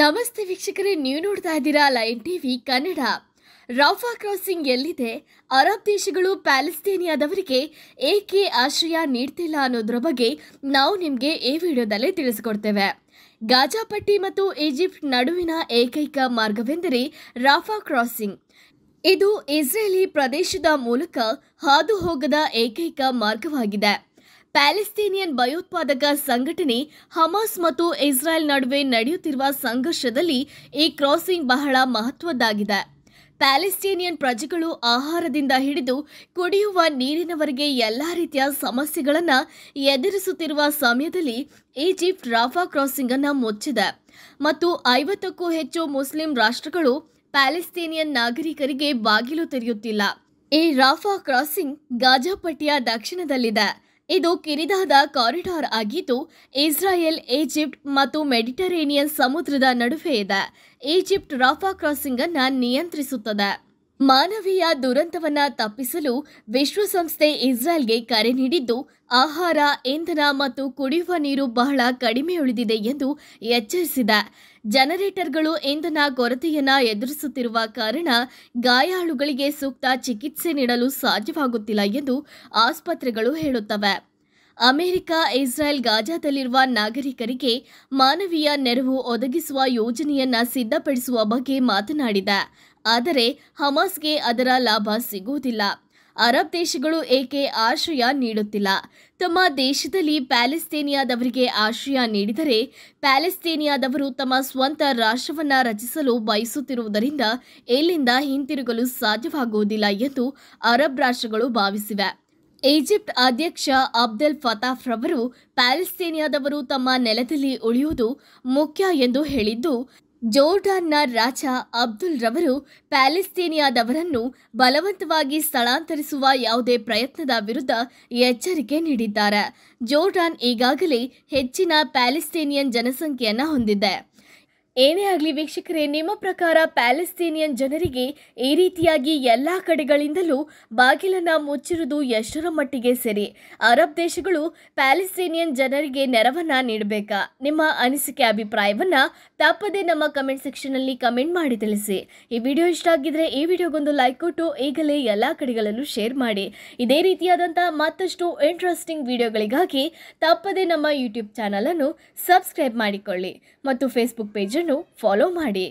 ನಮಸ್ತೆ ವೀಕ್ಷಕರೇ ನೀವು ನೋಡ್ತಾ ಇದ್ದೀರಾ line TV Kannada Rafah crossing ಎಲ್ಲಿದೆ ಅರಬ್ ದೇಶಗಳು ಪ್ಯಾಲೆಸ್ತೀನಿಯಾದವರಿಗೆ ಏಕೆ ಆಶ್ರಯ ನೀಡ್ತಿಲ್ಲ ಅನ್ನೋದ್ರ ಬಗ್ಗೆ ನಾವು ನಿಮಗೆ ಈ ವಿಡಿಯೋದಲ್ಲಿ ತಿಳಿಸಿಕೊಡ್ತೇವೆ ಗಾಜಾಪಟ್ಟಿ ಮತ್ತು ಈಜಿಪ್ಟ್ ನಡುವಿನ ಏಕೈಕ ಮಾರ್ಗವೆಂದರೆ ರಾಫಾ ಕ್ರಾಸಿಂಗ್ ಇದು ಇಸ್ರೇಲಿ ಪ್ರದೇಶದ ಮೂಲಕ ಹಾದು ಹೋಗದ ಏಕೈಕ ಮಾರ್ಗವಾಗಿದೆ ಪ್ಯಾಲೆಸ್ತೀನಿಯನ್ ಭಯೋತ್ಪಾದಕ ಸಂಘಟನೆ ಹಮಾಸ್ ಮತ್ತು ಇಸ್ರಾಯೆಲ್ ನಡುವೆ ನಡೆಯುತ್ತಿರುವ ಸಂಘರ್ಷದಲ್ಲಿ ಈ ಕ್ರಾಸಿಂಗ್ ಬಹಳ ಮಹತ್ವದ್ದಾಗಿದೆ ಪ್ಯಾಲೆಸ್ಟೀನಿಯನ್ ಪ್ರಜೆಗಳು ಆಹಾರದಿಂದ ಹಿಡಿದು ಕುಡಿಯುವ ನೀರಿನವರೆಗೆ ಎಲ್ಲ ರೀತಿಯ ಸಮಸ್ಯೆಗಳನ್ನು ಎದುರಿಸುತ್ತಿರುವ ಸಮಯದಲ್ಲಿ ಈಜಿಪ್ಟ್ ರಾಫಾ ಕ್ರಾಸಿಂಗ್ ಅನ್ನು ಮುಚ್ಚಿದೆ ಮತ್ತು ಐವತ್ತಕ್ಕೂ ಹೆಚ್ಚು ಮುಸ್ಲಿಂ ರಾಷ್ಟ್ರಗಳು ಪ್ಯಾಲೆಸ್ತೀನಿಯನ್ ನಾಗರಿಕರಿಗೆ ಬಾಗಿಲು ತೆರೆಯುತ್ತಿಲ್ಲ ಈ ರಾಫಾ ಕ್ರಾಸಿಂಗ್ ಗಾಜಾಪಟ್ಟಿಯ ದಕ್ಷಿಣದಲ್ಲಿದೆ ಇದು ಕಿರಿದಾದ ಕಾರಿಡಾರ್ ಆಗಿದ್ದು ಇಸ್ರಾಯೇಲ್ ಈಜಿಪ್ಟ್ ಮತ್ತು ಮೆಡಿಟರೇನಿಯನ್ ಸಮುದ್ರದ ನಡುವೆ ಇದೆ ಈಜಿಪ್ಟ್ ರಾಫಾ ಕ್ರಾಸಿಂಗ್ ಅನ್ನು ನಿಯಂತ್ರಿಸುತ್ತದೆ ಮಾನವೀಯ ದುರಂತವನ್ನ ತಪ್ಪಿಸಲು ವಿಶ್ವಸಂಸ್ಥೆ ಇಸ್ರಾಯೇಲ್ಗೆ ಕರೆ ನೀಡಿದ್ದು ಆಹಾರ ಇಂಧನ ಮತ್ತು ಕುಡಿಯುವ ನೀರು ಬಹಳ ಕಡಿಮೆ ಉಳಿದಿದೆ ಎಂದು ಎಚ್ಚರಿಸಿದೆ ಜನರೇಟರ್ಗಳು ಇಂಧನ ಕೊರತೆಯನ್ನ ಎದುರಿಸುತ್ತಿರುವ ಕಾರಣ ಗಾಯಾಳುಗಳಿಗೆ ಸೂಕ್ತ ಚಿಕಿತ್ಸೆ ನೀಡಲು ಸಾಧ್ಯವಾಗುತ್ತಿಲ್ಲ ಎಂದು ಆಸ್ಪತ್ರೆಗಳು ಹೇಳುತ್ತವೆ ಅಮೆರಿಕ ಇಸ್ರಾಯೇಲ್ ಗಾಜಾದಲ್ಲಿರುವ ನಾಗರಿಕರಿಗೆ ಮಾನವೀಯ ನೆರವು ಒದಗಿಸುವ ಯೋಜನೆಯನ್ನು ಸಿದ್ಧಪಡಿಸುವ ಬಗ್ಗೆ ಮಾತನಾಡಿದ ಆದರೆ ಹಮಾಸ್ಗೆ ಅದರ ಲಾಭ ಸಿಗುವುದಿಲ್ಲ ಅರಬ್ ದೇಶಗಳು ಏಕೆ ಆಶ್ರಯ ನೀಡುತ್ತಿಲ್ಲ ತಮ್ಮ ದೇಶದಲ್ಲಿ ಪ್ಯಾಲೆಸ್ತೀನಿಯಾದವರಿಗೆ ಆಶ್ರಯ ನೀಡಿದರೆ ಪ್ಯಾಲೆಸ್ತೀನಿಯಾದವರು ತಮ್ಮ ಸ್ವಂತ ರಾಷ್ಟ್ರವನ್ನು ರಚಿಸಲು ಬಯಸುತ್ತಿರುವುದರಿಂದ ಎಲ್ಲಿಂದ ಹಿಂತಿರುಗಲು ಸಾಧ್ಯವಾಗುವುದಿಲ್ಲ ಎಂದು ಅರಬ್ ರಾಷ್ಟ್ರಗಳು ಭಾವಿಸಿವೆ ಈಜಿಪ್ಟ್ ಅಧ್ಯಕ್ಷ ಅಬ್ದೆಲ್ ಫತಾಫ್ ರವರು ಪ್ಯಾಲೆಸ್ತೇನಿಯಾದವರು ತಮ್ಮ ನೆಲದಲ್ಲಿ ಉಳಿಯುವುದು ಮುಖ್ಯ ಎಂದು ಹೇಳಿದ್ದು ಜೋರ್ಡಾನ್ನ ರಾಜ ಅಬ್ದುಲ್ ರವರು ಪ್ಯಾಲೆಸ್ತೇನಿಯಾದವರನ್ನು ಬಲವಂತವಾಗಿ ಸ್ಥಳಾಂತರಿಸುವ ಯಾವುದೇ ಪ್ರಯತ್ನದ ವಿರುದ್ಧ ಎಚ್ಚರಿಕೆ ನೀಡಿದ್ದಾರೆ ಜೋರ್ಡಾನ್ ಈಗಾಗಲೇ ಹೆಚ್ಚಿನ ಪ್ಯಾಲೆಸ್ತೇನಿಯನ್ ಜನಸಂಖ್ಯೆಯನ್ನು ಹೊಂದಿದೆ ಏನೇ ಆಗಲಿ ವೀಕ್ಷಕರೇ ನಿಮ್ಮ ಪ್ರಕಾರ ಪ್ಯಾಲೆಸ್ತೀನಿಯನ್ ಜನರಿಗೆ ಈ ರೀತಿಯಾಗಿ ಎಲ್ಲ ಕಡೆಗಳಿಂದಲೂ ಬಾಗಿಲನ್ನು ಮುಚ್ಚಿರುವುದು ಎಷ್ಟರ ಮಟ್ಟಿಗೆ ಸರಿ ಅರಬ್ ದೇಶಗಳು ಪ್ಯಾಲೆಸ್ತೀನಿಯನ್ ಜನರಿಗೆ ನೆರವನ್ನು ನೀಡಬೇಕಾ ನಿಮ್ಮ ಅನಿಸಿಕೆ ಅಭಿಪ್ರಾಯವನ್ನು ತಪ್ಪದೇ ನಮ್ಮ ಕಮೆಂಟ್ ಅಲ್ಲಿ ಕಮೆಂಟ್ ಮಾಡಿ ತಿಳಿಸಿ ಈ ವಿಡಿಯೋ ಇಷ್ಟ ಆಗಿದ್ರೆ ಈ ವಿಡಿಯೋಗೊಂದು ಲೈಕ್ ಕೊಟ್ಟು ಈಗಲೇ ಎಲ್ಲ ಕಡೆಗಳಲ್ಲೂ ಶೇರ್ ಮಾಡಿ ಇದೇ ರೀತಿಯಾದಂಥ ಮತ್ತಷ್ಟು ಇಂಟ್ರೆಸ್ಟಿಂಗ್ ವಿಡಿಯೋಗಳಿಗಾಗಿ ತಪ್ಪದೇ ನಮ್ಮ ಯೂಟ್ಯೂಬ್ ಚಾನಲನ್ನು ಸಬ್ಸ್ಕ್ರೈಬ್ ಮಾಡಿಕೊಳ್ಳಿ ಮತ್ತು ಫೇಸ್ಬುಕ್ ಪೇಜ್ ಅದನ್ನು ಫಾಲೋ ಮಾಡಿ